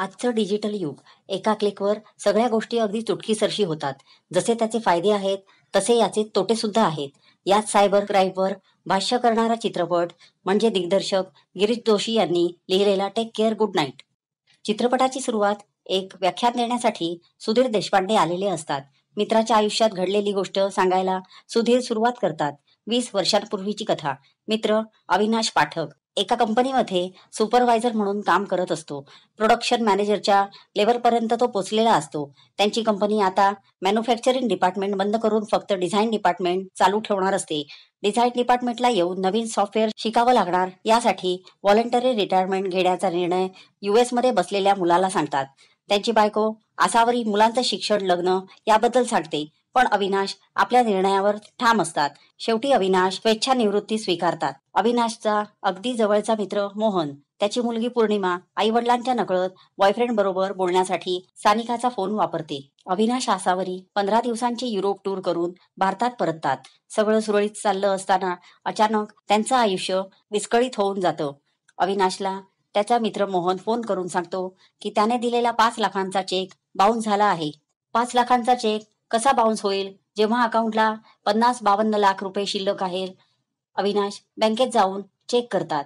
आजचं डिजिटल युग एका क्लिकवर सगळ्या गोष्टी अगदी चुटकीसरशी होतात जसे त्याचे फायदे आहेत तसे याचे तोटे सुद्धा आहेत यात सायबर क्राईमवर भाष्य करणारा चित्रपट म्हणजे दिग्दर्शक गिरीश जोशी यांनी लिहिलेला टेक केअर गुड नाईट चित्रपटाची सुरुवात एक व्याख्यान देण्यासाठी सुधीर देशपांडे आलेले असतात मित्राच्या आयुष्यात घडलेली गोष्ट सांगायला सुधीर सुरुवात करतात वीस वर्षांपूर्वीची कथा मित्र अविनाश पाठक एका कंपनीमध्ये सुपरवायझर म्हणून काम करत असतो प्रोडक्शन मॅनेजरच्या लेवलपर्यंत तो पोचलेला असतो त्यांची कंपनी आता मॅन्युफॅक्चरिंग डिपार्टमेंट बंद करून फक्त डिझाईन डिपार्टमेंट चालू ठेवणार असते डिझाईन डिपार्टमेंटला येऊन नवीन सॉफ्टवेअर शिकावं लागणार यासाठी व्हॉलेंटरी रिटायरमेंट घेण्याचा निर्णय युएसमध्ये बसलेल्या मुलाला सांगतात त्यांची बायको आसावरी मुलांचं शिक्षण लग्न याबद्दल सांगते पण अविनाश आपल्या निर्णयावर ठाम असतात शेवटी अविनाश स्वेच्छा निवृत्ती स्वीकारतात अविनाशचा अगदी जवळचा मित्र मोहन त्याची मुलगी पौर्णिमा आई वडिलांच्या नकळत बॉयफ्रेंड बरोबर बोलण्यासाठी सानिकाचा फोन वापरते अविनाश आसावरी पंधरा दिवसांची युरोप टूर करून भारतात परततात सगळं सुरळीत चाललं असताना अचानक त्यांचं आयुष्य विस्कळीत होऊन जातं अविनाशला त्याचा मित्र मोहन फोन करून सांगतो की त्याने दिलेला पाच लाखांचा चेक बाउन्स झाला आहे पाच लाखांचा चेक कसा बाउन्स होईल जेव्हा अकाउंटला पन्नास बावन्न लाख रुपये शिल्लक आहे अविनाश बँकेत जाऊन चेक करतात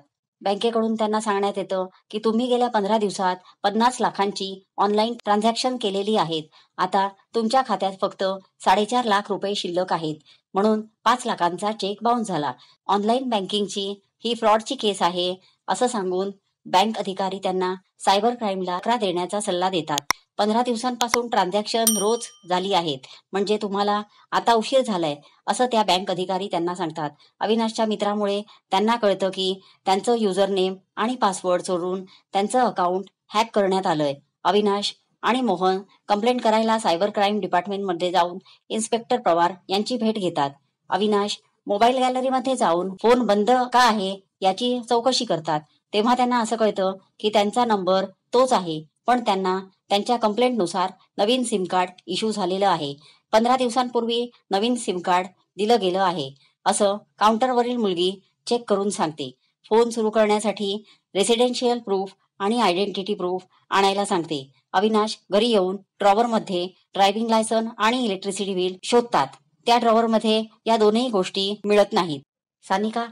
बँकेकडून त्यांना सांगण्यात येतं की तुम्ही गेल्या पंधरा दिवसात पन्नास लाखांची ऑनलाईन ट्रान्झॅक्शन केलेली आहेत आता तुमच्या खात्यात फक्त साडेचार लाख रुपये शिल्लक आहेत म्हणून पाच लाखांचा चेक बाउन्स झाला ऑनलाईन बँकिंगची ही फ्रॉडची केस आहे असं सांगून बँक अधिकारी त्यांना सायबर क्राईमला तक्रार देण्याचा सल्ला देतात पंधरा दिवसांपासून ट्रान्झॅक्शन रोज झाली आहेत म्हणजे तुम्हाला आता उशीर झालाय असं त्या बँक अधिकारी त्यांना सांगतात अविनाशच्या मित्रामुळे त्यांना कळतं की त्यांचं युजर नेम आणि पासवर्ड चोरून त्यांचं अकाउंट हॅक करण्यात आलंय अविनाश आणि मोहन कंप्लेंट करायला सायबर क्राईम डिपार्टमेंट मध्ये जाऊन इन्स्पेक्टर पवार यांची भेट घेतात अविनाश मोबाईल गॅलरीमध्ये जाऊन फोन बंद का आहे याची चौकशी करतात तेव्हा त्यांना असं कळतं की त्यांचा नंबर तोच आहे पण त्यांना त्यांच्या कंप्लेंटनुसार नवीन सिम कार्ड इश्यू झालेलं आहे पंधरा दिवसांपूर्वी नवीन सिम कार्ड दिलं गेलं आहे असं काउंटरवरील मुलगी चेक करून सांगते फोन सुरू करण्यासाठी रेसिडेन्शियल प्रूफ आणि आयडेंटिटी प्रूफ आणायला सांगते अविनाश घरी येऊन ड्रॉवरमध्ये ड्रायव्हिंग लायसन आणि इलेक्ट्रिसिटी बिल शोधतात त्या ड्रॉवरमध्ये या दोन्ही गोष्टी मिळत नाहीत सानिका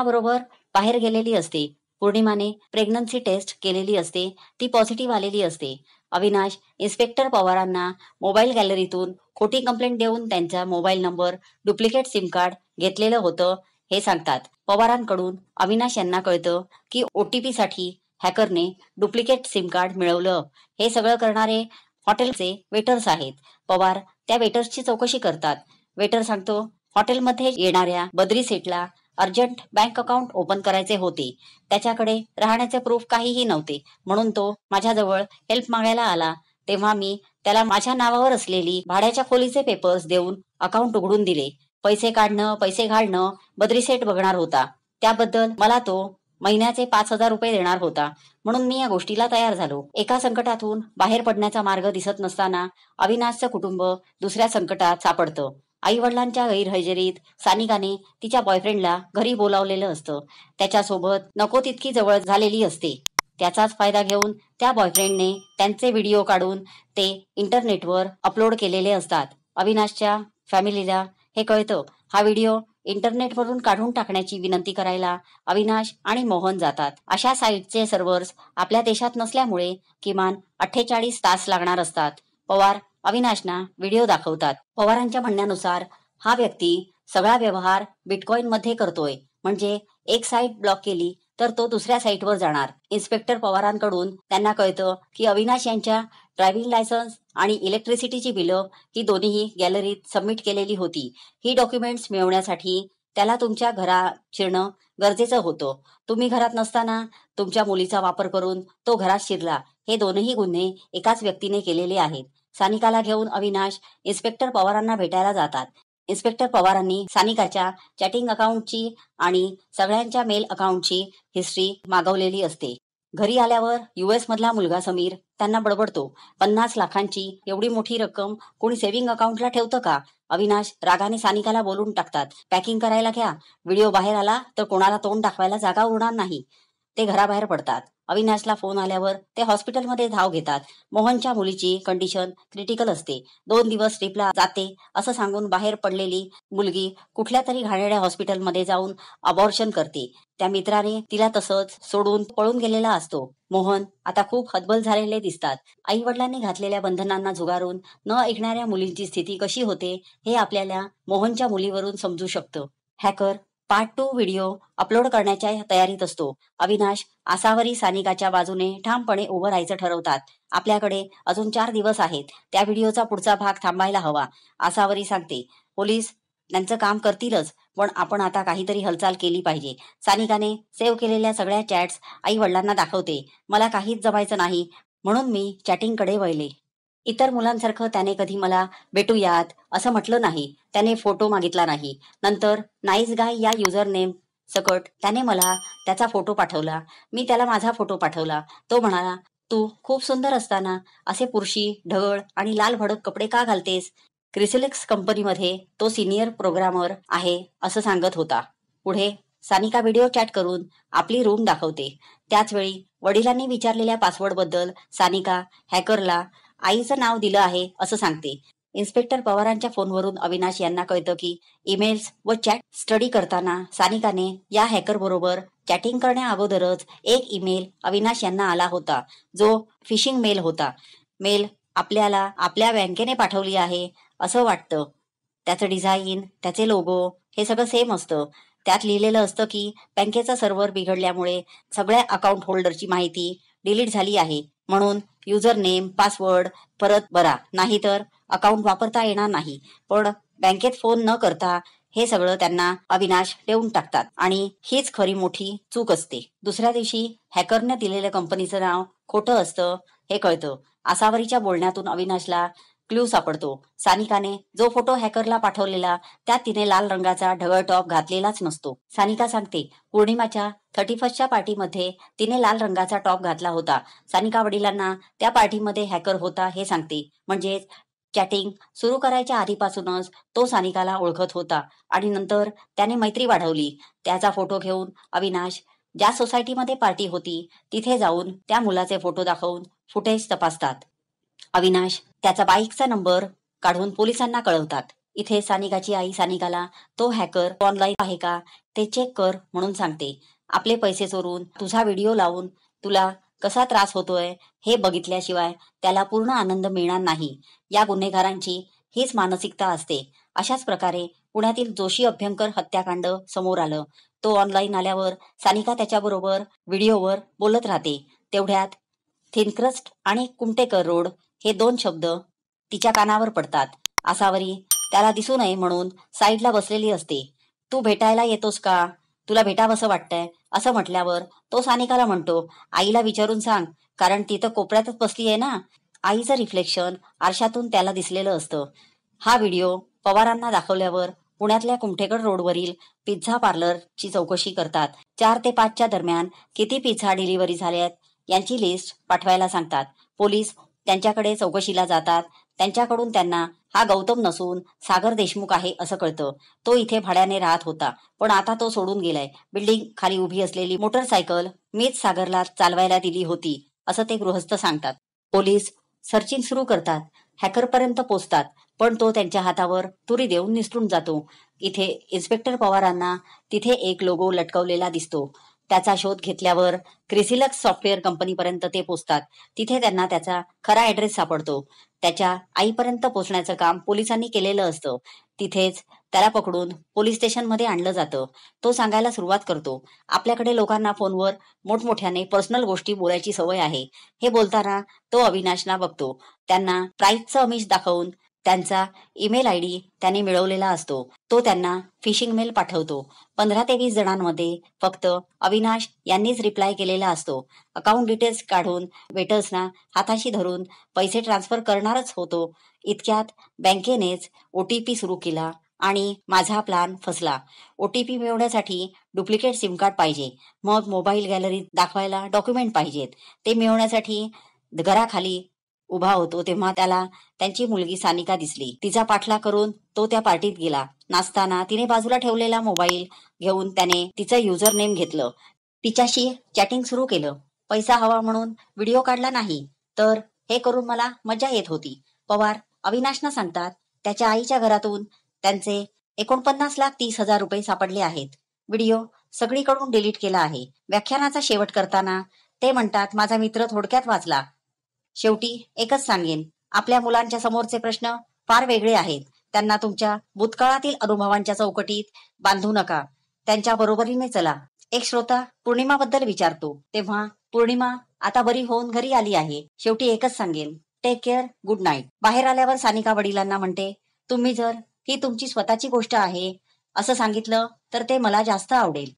बरोबर बाहेर गेलेली असते पूर्णिमाने प्रेग्नन्सी टेस्ट केलेली असते ती पॉझिटिव्ह आलेली असते अविनाश इन्स्पेक्टर पवारांना मोबाईल गॅलरीतून खोटी कंप्लेंट देऊन त्यांचा mobile number duplicate SIM card घेतलेलं होतं हे सांगतात पवारांकडून अविनाश यांना कळतं की ओटीपी साठी हॅकरने डुप्लिकेट सिम कार्ड मिळवलं हे सगळं करणारे हॉटेलचे वेटर्स आहेत पवार त्या वेटर्सची चौकशी करतात वेटर सांगतो हॉटेलमध्ये येणाऱ्या बद्री सेटला अर्जंट बँक अकाउंट ओपन करायचे होते त्याच्याकडे राहण्याचे प्रूफ काहीही नव्हते म्हणून तो माझ्याजवळ हेल्प मागायला आला तेव्हा मी त्याला माझ्या नावावर असलेली भाड्याच्या खोलीचे पेपर्स देऊन अकाउंट उघडून दिले पैसे काढणं पैसे घालणं बद्री सेट बघणार होता त्याबद्दल मला तो महिन्याचे पाच हजार रुपये देणार होता म्हणून मी या गोष्टीला तयार झालो एका संकटातून बाहेर पडण्याचा मार्ग दिसत नसताना अविनाशचं कुटुंब दुसऱ्या संकटात सापडतं आई वडिलांच्या गैरहजेरीत सानिकाने तिच्या बॉयफ्रेंडला घरी बोलावलेलं असतं त्याच्यासोबत नको तितकी जवळ झालेली असते त्याचाच फायदा घेऊन त्या बॉयफ्रेंडने त्यांचे व्हिडिओ काढून ते इंटरनेटवर अपलोड केलेले असतात अविनाशच्या फॅमिलीला हे कळतं हा व्हिडिओ इंटरनेटवरून काढून टाकण्याची विनंती करायला अविनाश आणि मोहन जातात अशा साईटचे सर्व्हर्स आपल्या देशात नसल्यामुळे किमान अठ्ठेचाळीस तास लागणार असतात पवार अविनाशना व्हिडिओ दाखवतात पवारांच्या म्हणण्यानुसार हा व्यक्ती सगळा व्यवहार बिटकॉइन मध्ये करतोय म्हणजे एक साईट ब्लॉक केली तर तो दुसऱ्या साईटवर जाणार इन्स्पेक्टर पवारांकडून त्यांना कळतं की अविनाश यांच्या ड्रायव्हिंग लायसन्स आणि इलेक्ट्रिसिटीची बिलं ही दोन्ही गॅलरीत सबमिट केलेली होती ही डॉक्युमेंट्स मिळवण्यासाठी त्याला तुमच्या घरा शिरणं गरजेचं होतं तुम्ही घरात नसताना तुमच्या मुलीचा वापर करून तो घरात शिरला हे दोनही गुन्हे एकाच व्यक्तीने केलेले आहेत सानिकाला घेऊन अविनाश इन्स्पेक्टर पवारांना भेटायला जातात इन्स्पेक्टर पवारांनी सानिकाच्या चॅटिंग अकाउंटची आणि सगळ्यांच्या मेल अकाउंटची हिस्ट्री मागवलेली असते घरी आल्यावर युएस मधला मुलगा समीर त्यांना बडबडतो पन्नास लाखांची एवढी मोठी रक्कम कोणी सेव्हिंग अकाउंटला ठेवतं का अविनाश रागाने सानिकाला बोलून टाकतात पॅकिंग करायला घ्या व्हिडिओ बाहेर आला तर कोणाला तोंड दाखवायला जागा उरणार नाही ते घराबाहेर पडतात अविनाशला फोन आल्यावर ते हॉस्पिटलमध्ये धाव घेतात मोहनच्या मुलीची कंडिशन क्रिटिकल असते दोन दिवस ट्रिपला जाते असं सांगून बाहेर पडलेली मुलगी कुठल्या तरी घाणेड्या हॉस्पिटलमध्ये जाऊन अबॉर्शन करते त्या मित्राने तिला तसंच सोडून पळून गेलेला असतो मोहन आता खूप हतबल झालेले दिसतात आई वडिलांनी घातलेल्या बंधनांना झुगारून न ऐकणाऱ्या मुलींची स्थिती कशी होते हे आपल्याला मोहनच्या मुलीवरून समजू शकतं hacker part two video upload करण्याच्या तयारीत असतो अविनाश आसावरी सानिकाच्या बाजूने ठामपणे उभं राहायचं ठरवतात आपल्याकडे अजून चार दिवस आहेत त्या व्हिडिओचा पुढचा भाग थांबायला हवा आसावरी सांगते पोलीस त्यांचं काम करतीलच पण आपण आता काहीतरी हालचाल केली पाहिजे सानिकाने सेव्ह केलेल्या सगळ्या चॅट्स आई वडिलांना दाखवते मला काहीच जमायचं नाही म्हणून मी चॅटिंगकडे वळले इतर मुलांसारखं त्याने कधी मला भेटूयात असं म्हटलं नाही त्याने फोटो मागितला नाही नंतर नाईस गाय या युजर नेम सकट त्याने मला त्याचा फोटो पाठवला मी त्याला माझा फोटो पाठवला तो म्हणाला तू खूप सुंदर असताना असे पुरुषी ढगळ आणि लाल भडक कपडे का घालतेस क्रिसिलेक्स कंपनीमध्ये तो सिनियर प्रोग्रामर आहे असं सांगत होता पुढे सानिका व्हिडिओ चॅट करून आपली रूम दाखवते त्याचवेळी वडिलांनी विचारलेल्या पासवर्डबद्दल सानिका हॅकरला आईचं नाव दिलं आहे असं सांगते इन्स्पेक्टर पवारांच्या फोनवरून अविनाश यांना कळतं की ईमेल्स व चॅट स्टडी करताना सानिकाने या हॅकर बरोबर चॅटिंग करण्या अगोदरच एक ईमेल अविनाश यांना आला होता जो फिशिंग मेल होता मेल आपल्याला आपल्या बँकेने पाठवली आहे असं वाटतं त्याचं डिझाईन त्याचे लोगो हे सगळं सेम असतं त्यात लिहिलेलं असतं की बँकेचा सर्व्हर बिघडल्यामुळे सगळ्या अकाउंट होल्डरची माहिती डिलीट झाली आहे म्हणून युजर नेम पासवर्ड परत बरा नाही तर अकाउंट वापरता येणार नाही पण बँकेत फोन न करता हे सगळं त्यांना अविनाश देऊन टाकतात आणि हीच खरी मोठी चूक असते दुसऱ्या दिवशी हॅकरने दिलेल्या कंपनीचं नाव खोटं असतं हे कळतं आसावरीच्या बोलण्यातून अविनाशला क्ल्यू सापडतो सानिकाने जो फोटो हॅकरला पाठवलेला त्यात तिने लाल रंगाचा ढगळ टॉप घातलेलाच नसतो सानिका सांगते पौर्णिमाच्या थर्टी फर्स्टच्या पार्टीमध्ये तिने लाल रंगाचा टॉप घातला होता सानिका वडिलांना त्या पार्टीमध्ये हॅकर होता हे सांगते म्हणजेच चॅटिंग सुरू करायच्या आधीपासूनच तो सानिकाला ओळखत होता आणि नंतर त्याने मैत्री वाढवली त्याचा फोटो घेऊन अविनाश ज्या सोसायटीमध्ये पार्टी होती तिथे जाऊन त्या मुलाचे फोटो दाखवून फुटेज तपासतात अविनाश त्याचा बाईकचा नंबर काढून पोलिसांना कळवतात इथे सानिकाची आई सानिकाला तो हॅकर ऑनलाईन आहे का ते चेक कर म्हणून सांगते आपले पैसे चोरून तुझा व्हिडिओ लावून तुला कसा त्रास होतोय हे बघितल्याशिवाय त्याला पूर्ण आनंद मिळणार नाही या गुन्हेगारांची हीच मानसिकता असते अशाच प्रकारे पुण्यातील जोशी अभ्यंकर हत्याकांड समोर आलं तो ऑनलाईन आल्यावर सानिका त्याच्याबरोबर व्हिडिओवर बोलत राहते तेवढ्यात थिनक्रस्ट आणि कुमटेकर रोड हे दोन शब्द तिच्या कानावर पडतात असावरी त्याला दिसू नये म्हणून साईडला बसलेली असते तू भेटायला येतोस का तुला भेटावंसं वाटतंय असं म्हटल्यावर तो सानिकाला म्हणतो आईला विचारून सांग कारण ती तर कोपऱ्यातच बसली आहे ना आईचं रिफ्लेक्शन आरशातून त्याला दिसलेलं असतं हा व्हिडिओ पवारांना दाखवल्यावर पुण्यातल्या कुमठेगड रोडवरील पिझ्झा पार्लरची चौकशी करतात चार ते पाचच्या दरम्यान किती पिझ्झा डिलिव्हरी झाल्यात यांची लिस्ट पाठवायला सांगतात पोलीस त्यांच्याकडे चौकशीला जातात त्यांच्याकडून त्यांना हा गौतम नसून सागर देशमुख आहे असं कळतं तो इथे भाड्याने राहत होता पण आता तो सोडून गेलाय बिल्डिंग खाली उभी असलेली मोटरसायकल मीच सागरला चालवायला दिली होती असं ते गृहस्थ सांगतात पोलीस सर्चिंग सुरू करतात हॅकरपर्यंत पोचतात पण तो त्यांच्या हातावर तुरी देऊन निसटून जातो इथे इन्स्पेक्टर पवारांना तिथे एक लोगो लटकवलेला दिसतो त्याचा शोध घेतल्यावर क्रिसिलक्स सॉफ्टवेअर कंपनीपर्यंत ते पोहोचतात तिथे त्यांना त्याचा खरा ऍड्रेस सापडतो त्याच्या आईपर्यंत पोहोचण्याचं काम पोलिसांनी केलेलं असतं तिथेच त्याला पकडून पोलीस स्टेशनमध्ये आणलं जातं तो सांगायला सुरुवात करतो आपल्याकडे लोकांना फोनवर मोठमोठ्याने पर्सनल गोष्टी बोलायची सवय आहे हे बोलताना तो अविनाशना बघतो त्यांना प्राईजचं अमिष दाखवून त्यांचा ईमेल आय डी त्यांनी मिळवलेला असतो तो त्यांना फिशिंग मेल पाठवतो पंधरा ते वीस जणांमध्ये फक्त अविनाश यांनीच रिप्लाय केलेला असतो अकाउंट डिटेल्स काढून वेटर्सना हाताशी धरून पैसे ट्रान्सफर करणारच होतो इतक्यात बँकेनेच ओ टी पी सुरू केला आणि माझा प्लान फसला ओ टी पी मिळवण्यासाठी डुप्लिकेट सिम कार्ड पाहिजे मग मोबाईल गॅलरीत दाखवायला डॉक्युमेंट पाहिजेत ते मिळवण्यासाठी घराखाली उभा होतो तेव्हा त्याला त्यांची मुलगी सानिका दिसली तिचा पाठला करून तो त्या पार्टीत गेला नाचताना तिने बाजूला ठेवलेला मोबाईल घेऊन त्याने तिचं युजर नेम घेतलं तिच्याशी चॅटिंग सुरू केलं पैसा हवा म्हणून व्हिडिओ काढला नाही तर हे करून मला मजा येत होती पवार अविनाशना सांगतात त्याच्या आईच्या घरातून त्यांचे एकोणपन्नास लाख तीस हजार रुपये सापडले आहेत व्हिडिओ सगळीकडून डिलीट केला आहे व्याख्यानाचा शेवट करताना ते म्हणतात माझा मित्र थोडक्यात वाचला शेवटी एकच सांगेन आपल्या मुलांच्या समोरचे प्रश्न फार वेगळे आहेत त्यांना तुमच्या भूतकाळातील अनुभवांच्या चौकटीत बांधू नका त्यांच्या बरोबरीने चला एक श्रोता पौर्णिमाबद्दल विचारतो तेव्हा पूर्णिमा आता बरी होऊन घरी आली आहे शेवटी एकच सांगेल टेक केअर गुड नाईट बाहेर आल्यावर सानिका वडिलांना म्हणते तुम्ही जर ही तुमची स्वतःची गोष्ट आहे असं सांगितलं तर ते मला जास्त आवडेल